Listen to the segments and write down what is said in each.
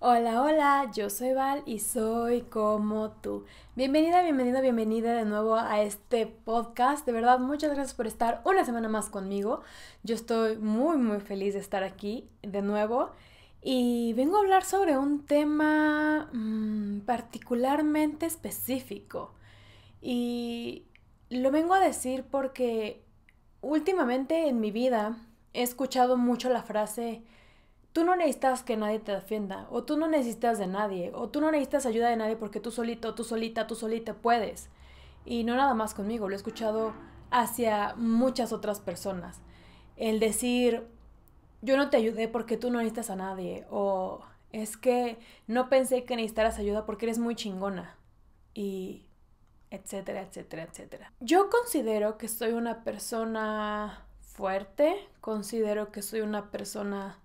Hola, hola, yo soy Val y soy como tú. Bienvenida, bienvenida, bienvenida de nuevo a este podcast. De verdad, muchas gracias por estar una semana más conmigo. Yo estoy muy, muy feliz de estar aquí de nuevo. Y vengo a hablar sobre un tema mm, particularmente específico. Y lo vengo a decir porque últimamente en mi vida he escuchado mucho la frase tú no necesitas que nadie te defienda, o tú no necesitas de nadie, o tú no necesitas ayuda de nadie porque tú solito, tú solita, tú solita puedes. Y no nada más conmigo, lo he escuchado hacia muchas otras personas. El decir, yo no te ayudé porque tú no necesitas a nadie, o es que no pensé que necesitaras ayuda porque eres muy chingona, y etcétera, etcétera, etcétera. Yo considero que soy una persona fuerte, considero que soy una persona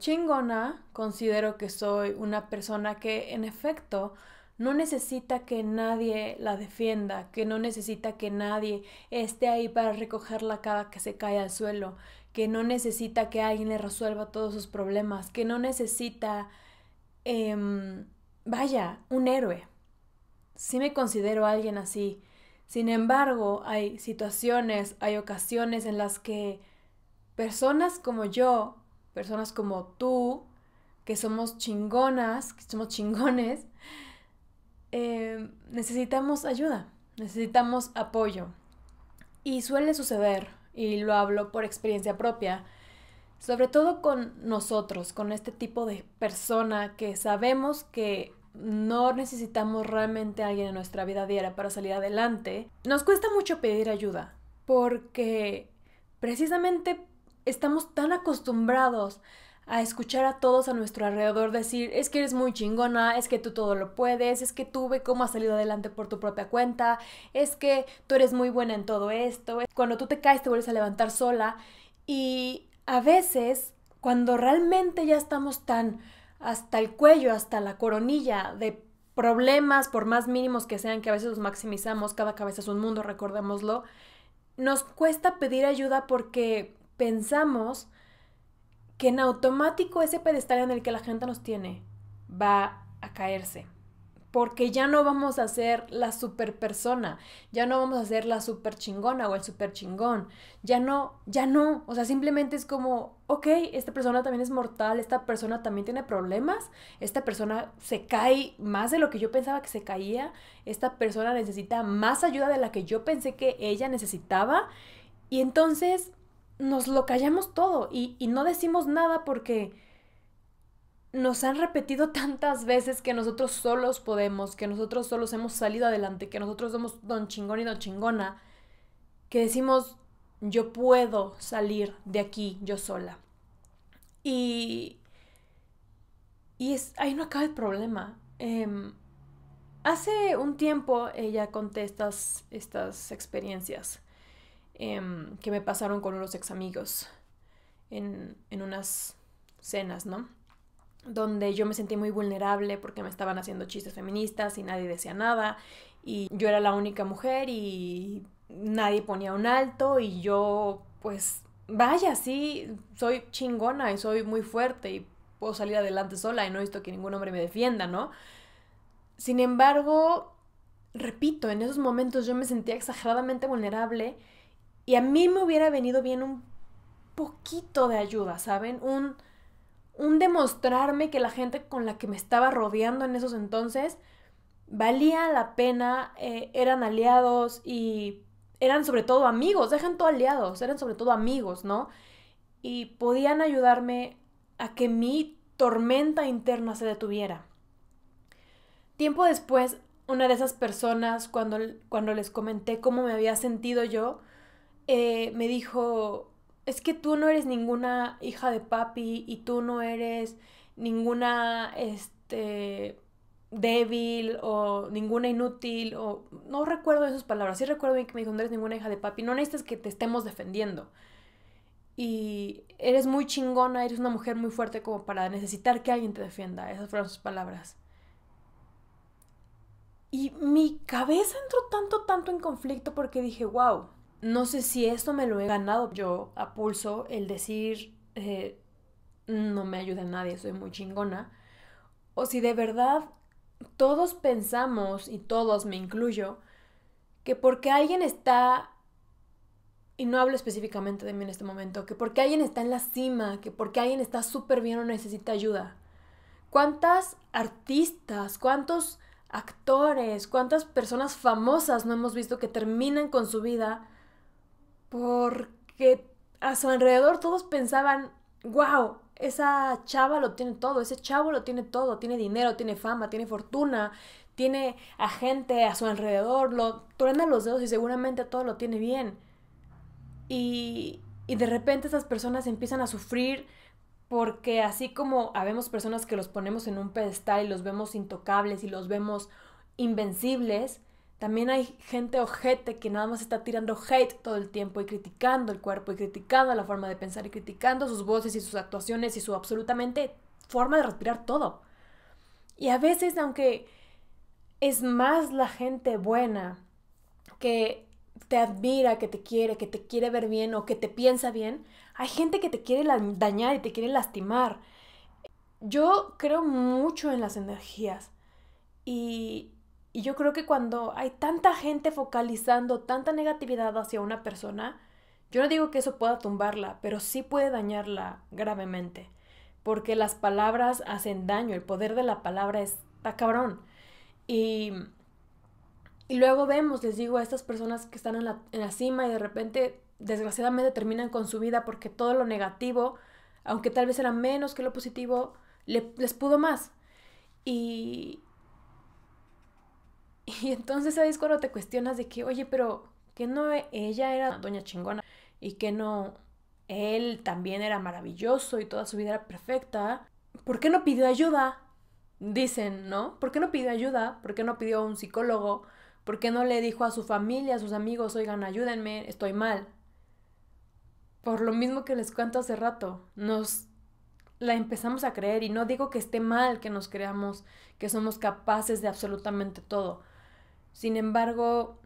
Chingona, considero que soy una persona que en efecto no necesita que nadie la defienda, que no necesita que nadie esté ahí para recogerla cada que se cae al suelo, que no necesita que alguien le resuelva todos sus problemas, que no necesita, em, vaya, un héroe. Sí me considero alguien así. Sin embargo, hay situaciones, hay ocasiones en las que personas como yo personas como tú, que somos chingonas, que somos chingones, eh, necesitamos ayuda, necesitamos apoyo. Y suele suceder, y lo hablo por experiencia propia, sobre todo con nosotros, con este tipo de persona que sabemos que no necesitamos realmente a alguien en nuestra vida diaria para salir adelante, nos cuesta mucho pedir ayuda, porque precisamente estamos tan acostumbrados a escuchar a todos a nuestro alrededor decir, es que eres muy chingona, es que tú todo lo puedes, es que tú ve cómo has salido adelante por tu propia cuenta, es que tú eres muy buena en todo esto, cuando tú te caes te vuelves a levantar sola y a veces cuando realmente ya estamos tan hasta el cuello, hasta la coronilla de problemas, por más mínimos que sean, que a veces los maximizamos, cada cabeza es un mundo, recordémoslo, nos cuesta pedir ayuda porque pensamos que en automático ese pedestal en el que la gente nos tiene va a caerse. Porque ya no vamos a ser la super persona, ya no vamos a ser la super chingona o el super chingón, ya no, ya no. O sea, simplemente es como, ok, esta persona también es mortal, esta persona también tiene problemas, esta persona se cae más de lo que yo pensaba que se caía, esta persona necesita más ayuda de la que yo pensé que ella necesitaba. Y entonces nos lo callamos todo y, no decimos nada porque nos han repetido tantas veces que nosotros solos podemos, que nosotros solos hemos salido adelante, que nosotros somos don chingón y don chingona, que decimos, yo puedo salir de aquí yo sola. Y, y es, ahí no acaba el problema. Em, hace un tiempo ella conté estas experiencias Em, que me pasaron con unos ex amigos en, en unas cenas, ¿no? Donde yo me sentí muy vulnerable porque me estaban haciendo chistes feministas y nadie decía nada y yo era la única mujer y nadie ponía un alto y yo pues vaya, sí, soy chingona y soy muy fuerte y puedo salir adelante sola y no he visto que ningún hombre me defienda, ¿no? Sin embargo, repito, en esos momentos yo me sentía exageradamente vulnerable y a mí me hubiera venido bien un poquito de ayuda, ¿saben? Un, un demostrarme que la gente con la que me estaba rodeando en esos entonces valía la pena, eh, eran aliados y eran sobre todo amigos, dejan todo aliados, eran sobre todo amigos, ¿no? Y podían ayudarme a que mi tormenta interna se detuviera. Tiempo después, una de esas personas, cuando, cuando les comenté cómo me había sentido yo, eh, me dijo, es que tú no eres ninguna hija de papi y tú no eres ninguna, este débil o ninguna inútil o no recuerdo esas palabras, sí recuerdo bien que me dijo, no eres ninguna hija de papi, no necesitas que te estemos defendiendo. Y eres muy chingona, eres una mujer muy fuerte como para necesitar que alguien te defienda, esas fueron sus palabras. Y mi cabeza entró tanto, tanto en conflicto porque dije, wow, no sé si esto me lo he ganado yo a pulso, el decir, eh, no me ayuda nadie, soy muy chingona, o si de verdad todos pensamos, y todos me incluyo, que porque alguien está, y no hablo específicamente de mí en este momento, que porque alguien está en la cima, que porque alguien está súper bien o necesita ayuda. ¿Cuántas artistas, cuántos actores, cuántas personas famosas no hemos visto que terminan con su vida porque a su alrededor todos pensaban, wow, esa chava lo tiene todo, ese chavo lo tiene todo, tiene dinero, tiene fama, tiene fortuna, tiene a gente a su alrededor, lo truena los dedos y seguramente todo lo tiene bien. Y, y de repente esas personas empiezan a sufrir porque así como habemos personas que los ponemos en un pedestal y los vemos intocables y los vemos invencibles, también hay gente ojete que nada más está tirando hate todo el tiempo y criticando el cuerpo y criticando la forma de pensar y criticando sus voces y sus actuaciones y su absolutamente forma de respirar todo. Y a veces, aunque es más la gente buena que te admira, que te quiere, que te quiere ver bien o que te piensa bien, hay gente que te quiere dañar y te quiere lastimar. Yo creo mucho en las energías y y yo creo que cuando hay tanta gente focalizando tanta negatividad hacia una persona, yo no digo que eso pueda tumbarla, pero sí puede dañarla gravemente, porque las palabras hacen daño, el poder de la palabra está cabrón. Y, luego vemos, les digo, a estas personas que están en la, cima y de repente, desgraciadamente, terminan con su vida porque todo lo negativo, aunque tal vez era menos que lo positivo, les pudo más. Y, Y entonces ahí es cuando te cuestionas de que, oye, pero que no e-, ella era doña chingona y que no él también era maravilloso y toda su vida era perfecta. ¿Por qué no pidió ayuda? Dicen, ¿no? ¿Por qué no pidió ayuda? ¿Por qué no pidió a un psicólogo? ¿Por qué no le dijo a su familia, a sus amigos, oigan, ayúdenme, estoy mal? Por lo mismo que les cuento hace rato, nos la empezamos a creer y no digo que esté mal que nos creamos que somos capaces de absolutamente todo sin embargo,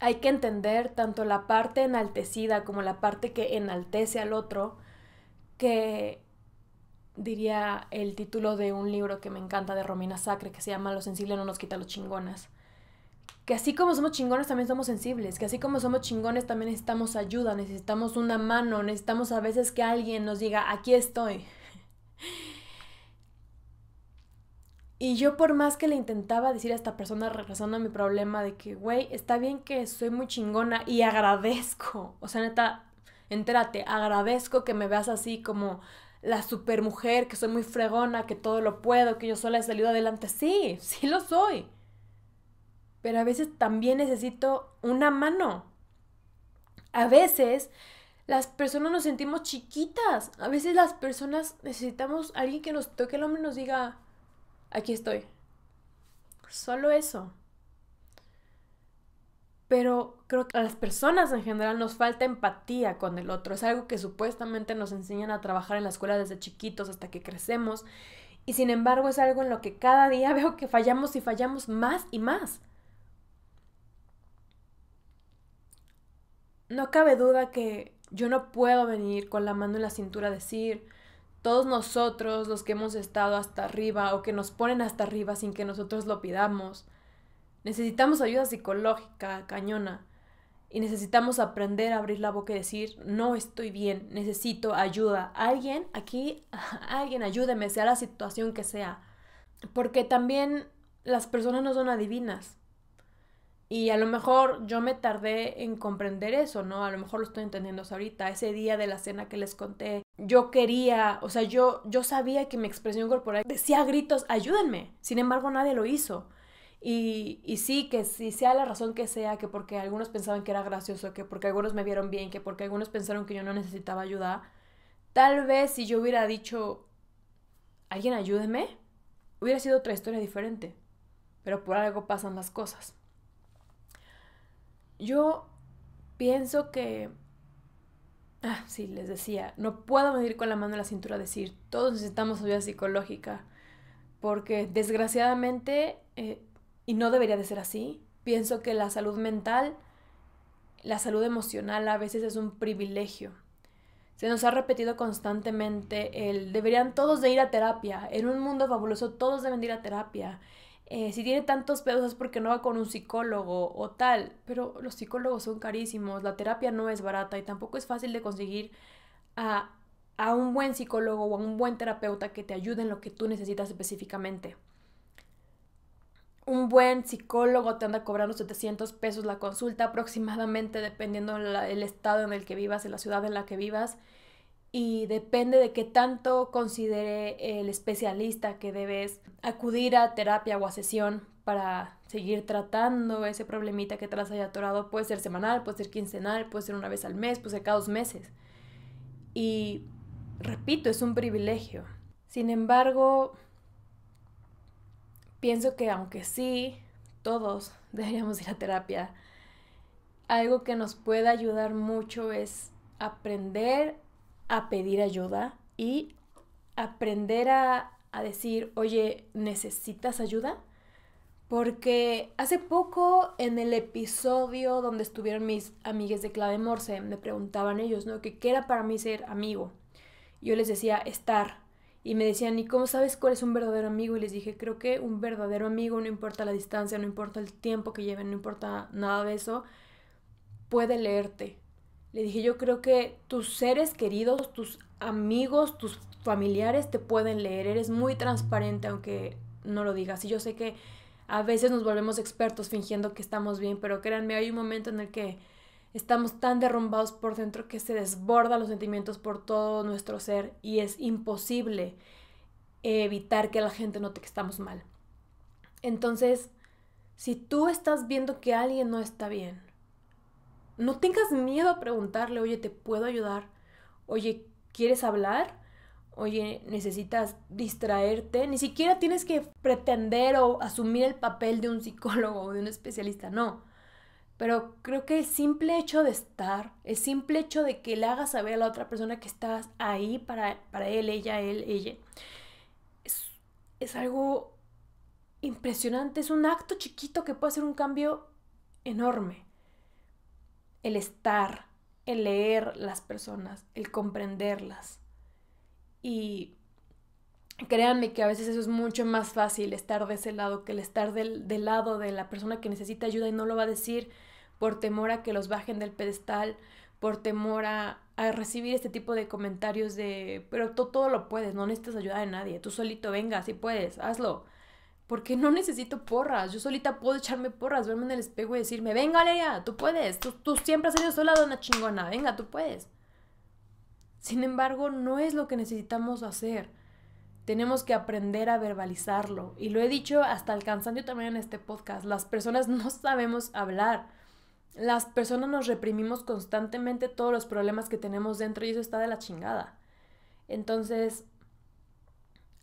hay que entender tanto la parte enaltecida como la parte que enaltece al otro, que diría el título de un libro que me encanta de Romina Sacre, que se llama Los sensibles no nos quita los chingonas. Que así como somos chingones, también somos sensibles. Que así como somos chingones, también necesitamos ayuda, necesitamos una mano, necesitamos a veces que alguien nos diga, aquí estoy. Y yo por más que le intentaba decir a esta persona regresando a mi problema de que, güey, está bien que soy muy chingona y agradezco, o sea, neta, entérate, agradezco que me veas así como la supermujer, que soy muy fregona, que todo lo puedo, que yo sola he salido adelante. Sí, sí lo soy. Pero a veces también necesito una mano. A veces las personas nos sentimos chiquitas. A veces las personas necesitamos a alguien que nos toque el hombre y nos diga, aquí estoy. Solo eso. Pero creo que a las personas en general nos falta empatía con el otro. Es algo que supuestamente nos enseñan a trabajar en la escuela desde chiquitos hasta que crecemos. Y sin embargo es algo en lo que cada día veo que fallamos y fallamos más y más. No cabe duda que yo no puedo venir con la mano en la cintura a decir, todos nosotros, los que hemos estado hasta arriba o que nos ponen hasta arriba sin que nosotros lo pidamos, necesitamos ayuda psicológica, cañona, y necesitamos aprender a abrir la boca y decir, no estoy bien, necesito ayuda. Alguien aquí, alguien ayúdeme, sea la situación que sea. Porque también las personas no son adivinas. Y a lo mejor yo me tardé en comprender eso, ¿no? A lo mejor lo estoy entendiendo ahorita. Ese día de la cena que les conté, yo quería, o sea, yo, yo sabía que mi expresión corporal decía gritos, ayúdenme. Sin embargo, nadie lo hizo. Y, y sí, que si sea la razón que sea, que porque algunos pensaban que era gracioso, que porque algunos me vieron bien, que porque algunos pensaron que yo no necesitaba ayuda, tal vez si yo hubiera dicho, alguien ayúdeme, hubiera sido otra historia diferente. Pero por algo pasan las cosas. Yo pienso que... Ah, sí, les decía, no puedo medir con la mano en la cintura decir, todos necesitamos ayuda psicológica, porque desgraciadamente, eh, y no debería de ser así, pienso que la salud mental, la salud emocional a veces es un privilegio. Se nos ha repetido constantemente el deberían todos de ir a terapia, en un mundo fabuloso todos deben ir a terapia, eh, si tiene tantos pedos es porque no va con un psicólogo o tal, pero los psicólogos son carísimos, la terapia no es barata y tampoco es fácil de conseguir a, a un buen psicólogo o a un buen terapeuta que te ayude en lo que tú necesitas específicamente. Un buen psicólogo te anda cobrando 700 pesos la consulta aproximadamente, dependiendo del estado en el que vivas, en la ciudad en la que vivas y depende de qué tanto considere el especialista que debes acudir a terapia o a sesión para seguir tratando ese problemita que tras haya atorado. Puede ser semanal, puede ser quincenal, puede ser una vez al mes, puede ser cada dos meses. Y repito, es un privilegio. Sin embargo, pienso que aunque sí, todos deberíamos ir a terapia, algo que nos puede ayudar mucho es aprender a pedir ayuda y aprender a, decir, oye, ¿necesitas ayuda? Porque hace poco en el episodio donde estuvieron mis amigues de clave Morse, me preguntaban ellos, ¿no? qué era para mí ser amigo. Yo les decía estar. Y me decían, ¿y cómo sabes cuál es un verdadero amigo? Y les dije, creo que un verdadero amigo, no importa la distancia, no importa el tiempo que lleven, no importa nada de eso, puede leerte, le dije, yo creo que tus seres queridos, tus amigos, tus familiares te pueden leer. Eres muy transparente aunque no lo digas. Y yo sé que a veces nos volvemos expertos fingiendo que estamos bien, pero créanme, hay un momento en el que estamos tan derrumbados por dentro que se desbordan los sentimientos por todo nuestro ser y es imposible evitar que la gente note que estamos mal. Entonces, si tú estás viendo que alguien no está bien, no tengas miedo a preguntarle, oye, ¿te puedo ayudar? Oye, ¿quieres hablar? Oye, necesitas distraerte. Ni siquiera tienes que pretender o asumir el papel de un psicólogo o de un especialista, no. Pero creo que el simple hecho de estar, el simple hecho de que le hagas saber a la otra persona que estás ahí para, él, ella, él, ella, es, es algo impresionante, es un acto chiquito que puede hacer un cambio enorme el estar, el leer las personas, el comprenderlas. Y créanme que a veces eso es mucho más fácil estar de ese lado que el estar del, lado de la persona que necesita ayuda y no lo va a decir por temor a que los bajen del pedestal, por temor a, recibir este tipo de comentarios de, pero tú todo lo puedes, no necesitas ayuda de nadie, tú solito venga, si puedes, hazlo. Porque no necesito porras. Yo solita puedo echarme porras, verme en el espejo y decirme, venga, Valeria, tú puedes. Tú, siempre has sido sola dona chingona. Venga, tú puedes. Sin embargo, no es lo que necesitamos hacer. Tenemos que aprender a verbalizarlo. Y lo he dicho hasta alcanzando también en este podcast. Las personas no sabemos hablar. Las personas nos reprimimos constantemente todos los problemas que tenemos dentro y eso está de la chingada. Entonces,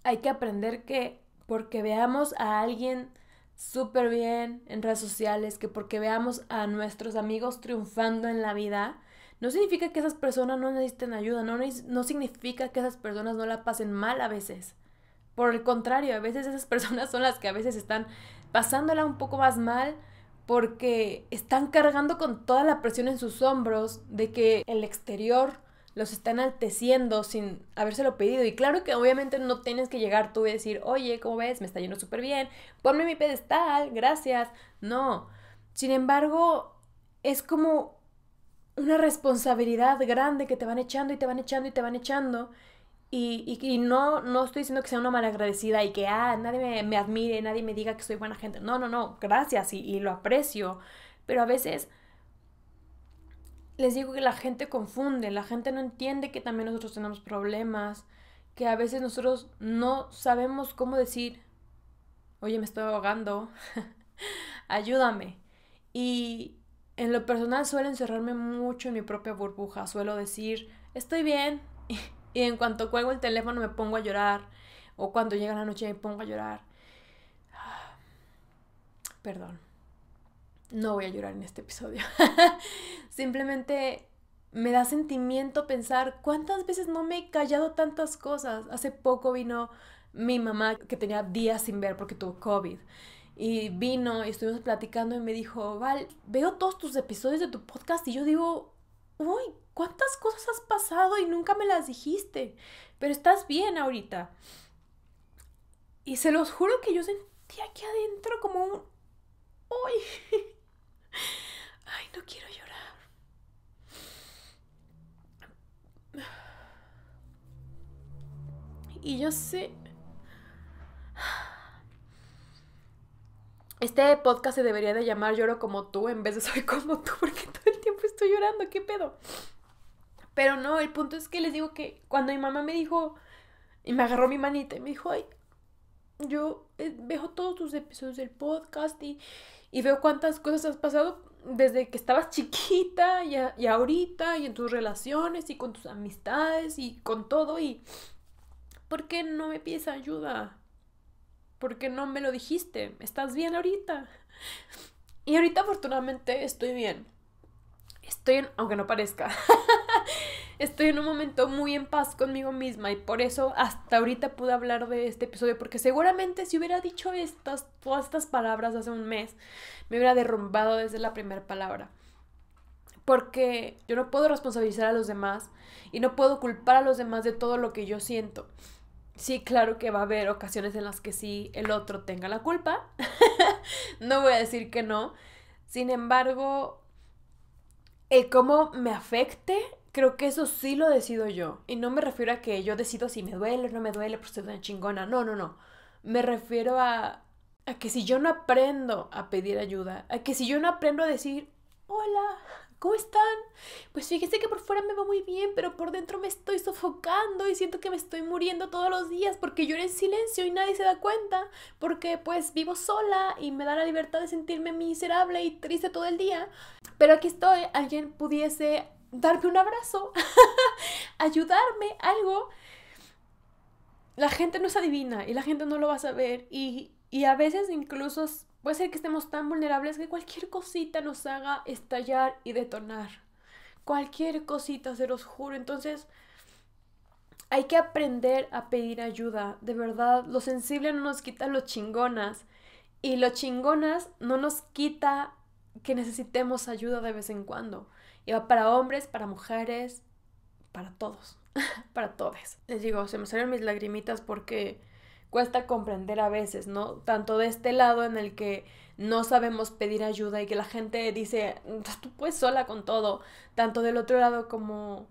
hay que aprender que porque veamos a alguien súper bien en redes sociales, que porque veamos a nuestros amigos triunfando en la vida, no significa que esas personas no necesiten ayuda, no, no significa que esas personas no la pasen mal a veces. Por el contrario, a veces esas personas son las que a veces están pasándola un poco más mal porque están cargando con toda la presión en sus hombros de que el exterior los están alteciendo sin habérselo pedido. Y claro que obviamente no tienes que llegar tú y decir, oye, ¿cómo ves? Me está yendo súper bien, ponme mi pedestal, gracias. No. Sin embargo, es como una responsabilidad grande que te van echando y te van echando y te van echando. Y, no, no estoy diciendo que sea una malagradecida y que ah, nadie me, admire, nadie me diga que soy buena gente. No, no, no, gracias y, y lo aprecio. Pero a veces les digo que la gente confunde, la gente no entiende que también nosotros tenemos problemas, que a veces nosotros no sabemos cómo decir, oye, me estoy ahogando, ayúdame. Y en lo personal suelo encerrarme mucho en mi propia burbuja, suelo decir, estoy bien, y en cuanto cuelgo el teléfono me pongo a llorar, o cuando llega la noche me pongo a llorar. Ah, perdón no voy a llorar en este episodio. Simplemente me da sentimiento pensar cuántas veces no me he callado tantas cosas. Hace poco vino mi mamá que tenía días sin ver porque tuvo COVID. Y vino y estuvimos platicando y me dijo, Val, veo todos tus episodios de tu podcast y yo digo, uy, ¿cuántas cosas has pasado y nunca me las dijiste? Pero estás bien ahorita. Y se los juro que yo sentí aquí adentro como un, uy, Ay, no quiero llorar. Y yo sé... Este podcast se debería de llamar Lloro como tú en vez de Soy como tú porque todo el tiempo estoy llorando, ¿qué pedo? Pero no, el punto es que les digo que cuando mi mamá me dijo y me agarró mi manita y me dijo, ay, yo eh, veo todos tus episodios del podcast y, y veo cuántas cosas has pasado desde que estabas chiquita y, ahorita y en tus relaciones y con tus amistades y con todo y ¿por qué no me pides ayuda? ¿Por qué no me lo dijiste? ¿Estás bien ahorita? Y ahorita afortunadamente estoy bien. Estoy en, aunque no parezca, estoy en un momento muy en paz conmigo misma y por eso hasta ahorita pude hablar de este episodio, porque seguramente si hubiera dicho estas, todas estas palabras hace un mes, me hubiera derrumbado desde la primera palabra. Porque yo no puedo responsabilizar a los demás y no puedo culpar a los demás de todo lo que yo siento. Sí, claro que va a haber ocasiones en las que sí el otro tenga la culpa. no voy a decir que no. Sin embargo, el cómo me afecte Creo que eso sí lo decido yo. Y no me refiero a que yo decido si me duele o no me duele por ser una chingona. No, no, no. Me refiero a, a que si yo no aprendo a pedir ayuda, a que si yo no aprendo a decir, hola, ¿cómo están? Pues fíjese que por fuera me va muy bien, pero por dentro me estoy sofocando y siento que me estoy muriendo todos los días porque lloro en silencio y nadie se da cuenta, porque pues vivo sola y me da la libertad de sentirme miserable y triste todo el día. Pero aquí estoy, alguien pudiese darme un abrazo, ayudarme, algo. La gente no es adivina y la gente no lo va a saber y, y a veces incluso puede ser que estemos tan vulnerables que cualquier cosita nos haga estallar y detonar. Cualquier cosita, se los juro. Entonces, hay que aprender a pedir ayuda. De verdad, lo sensible no nos quita los chingonas. Y los chingonas no nos quita que necesitemos ayuda de vez en cuando. Y va para hombres, para mujeres, para todos, para todos. Les digo, se me salen mis lagrimitas porque cuesta comprender a veces, ¿no? Tanto de este lado en el que no sabemos pedir ayuda y que la gente dice, pues tú puedes sola con todo, tanto del otro lado como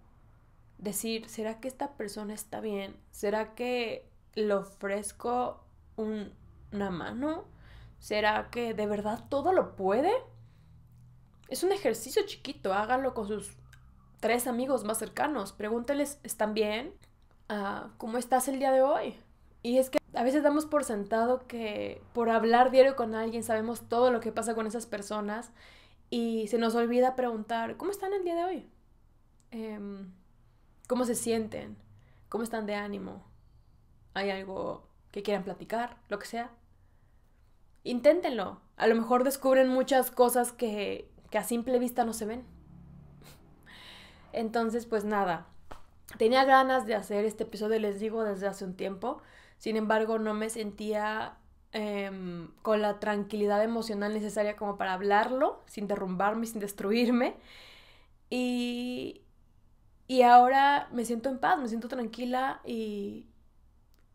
decir, ¿será que esta persona está bien? ¿Será que le ofrezco una mano? ¿Será que de verdad todo lo puede? Es un ejercicio chiquito, háganlo con sus tres amigos más cercanos, pregúnteles, ¿están bien? Ah, ¿Cómo estás el día de hoy? Y es que a veces damos por sentado que por hablar diario con alguien sabemos todo lo que pasa con esas personas y se nos olvida preguntar, ¿cómo están el día de hoy? Em, ¿Cómo se sienten? ¿Cómo están de ánimo? ¿Hay algo que quieran platicar? Lo que sea. Inténtenlo. A lo mejor descubren muchas cosas que que a simple vista no se ven. Entonces, pues nada, tenía ganas de hacer este episodio, les digo, desde hace un tiempo. Sin embargo, no me sentía em, con la tranquilidad emocional necesaria como para hablarlo, sin derrumbarme, sin destruirme. Y, ahora me siento en paz, me siento tranquila y,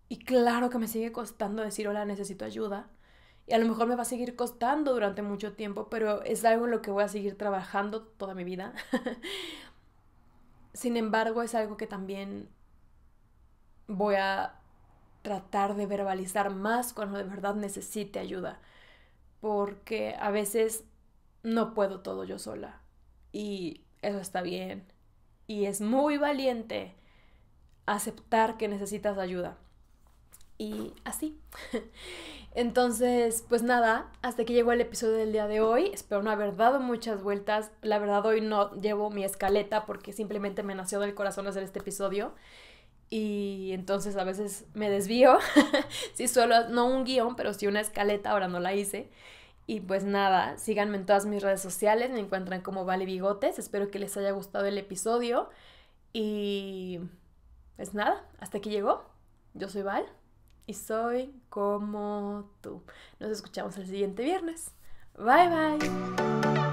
y claro que me sigue costando decir, hola, necesito ayuda. Y a lo mejor me va a seguir costando durante mucho tiempo, pero es algo en lo que voy a seguir trabajando toda mi vida. Sin embargo, es algo que también voy a tratar de verbalizar más cuando de verdad necesite ayuda, porque a veces no puedo todo yo sola y eso está bien y es muy valiente aceptar que necesitas ayuda y así. Entonces, pues nada, hasta que llegó el episodio del día de hoy. Espero no haber dado muchas vueltas. La verdad, hoy no llevo mi escaleta porque simplemente me nació del corazón hacer este episodio. Y entonces a veces me desvío. sí, solo, no un guión, pero sí una escaleta, ahora no la hice. Y pues nada, síganme en todas mis redes sociales, me encuentran como Vale Bigotes. Espero que les haya gustado el episodio. Y pues nada, hasta aquí llegó. Yo soy Val y soy como tú. Nos escuchamos el siguiente viernes. Bye bye.